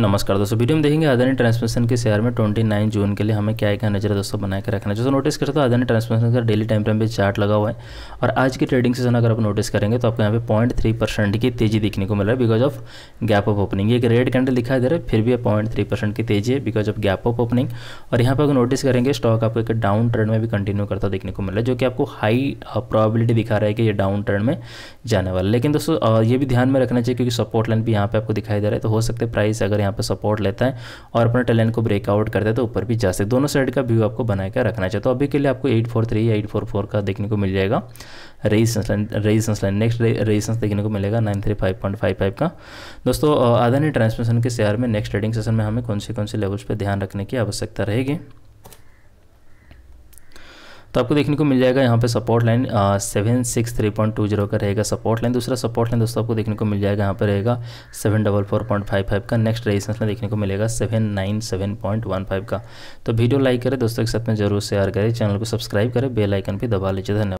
नमस्कार दोस्तों वीडियो में देखेंगे अदानी ट्रांसमिशन के शेयर में 29 जून के लिए हमें क्या क्या नजर दोस्तों बना के रखना है जो नोटिस करते हो अदानी ट्रांसमिशन का डेली टाइम फ्रेम पे चार्ट लगा हुआ है और आज की ट्रेडिंग सेशन अगर आप नोटिस करेंगे तो आपको यहाँ पे पॉइंट थ्री परसेंट की तेजी देखने को मिल रहा है because of gap of opening एक रेड कैंडल दिखाई दे रहा है फिर भी पॉइंट थ्री परसेंट की तेजी है because of gap of opening और यहाँ पर अगर नोटिस करेंगे स्टॉक आपको एक डाउन ट्रेंड में भी कंटिन्यू करता देखने को मिल रहा है जो कि आपको हाई प्रॉबिलिटी uh, दिखा रहा है कि ये डाउन ट्रेंड में जाने वाला लेकिन दोस्तों uh, ये भी ध्यान में रखना चाहिए क्योंकि सपोर्ट लाइन भी यहाँ पे आपको दिखाई दे रहा है तो हो सकते प्राइस अगर यहाँ पर सपोर्ट लेता है और अपने टैलेंट को ब्रेकआउट करता है तो ऊपर भी जा सकते दोनों साइड का व्यू आपको बना के रखना चाहिए तो अभी के लिए आपको एट फोर थ्री या एट फोर फोर का देखने को मिल जाएगा resistance line resistance line next resistance देखने को मिलेगा nine three five point five five का दोस्तों आदानी ट्रांसमिशन के शेयर में नेक्स्ट ट्रेडिंग सेशन में हमें कौन से कौन से लेवल्स पर ध्यान रखने की आवश्यकता रहेगी तो आपको देखने को मिल जाएगा यहाँ पे support line seven six three point two zero का रहेगा सपोर्ट लाइन दूसरा सपोर्ट लाइन दोस्तों आपको देखने को मिल जाएगा यहाँ पे रहेगा seven double four point five five का नेक्स्ट रेजिस्टेंस लाइन देखने को मिलेगा seven nine seven point one five का तो वीडियो लाइक करें दोस्तों के साथ में जरूर शेयर करें चैनल को सब्सक्राइब करें बेलाइकन भी दबा लीजिए धन्यवाद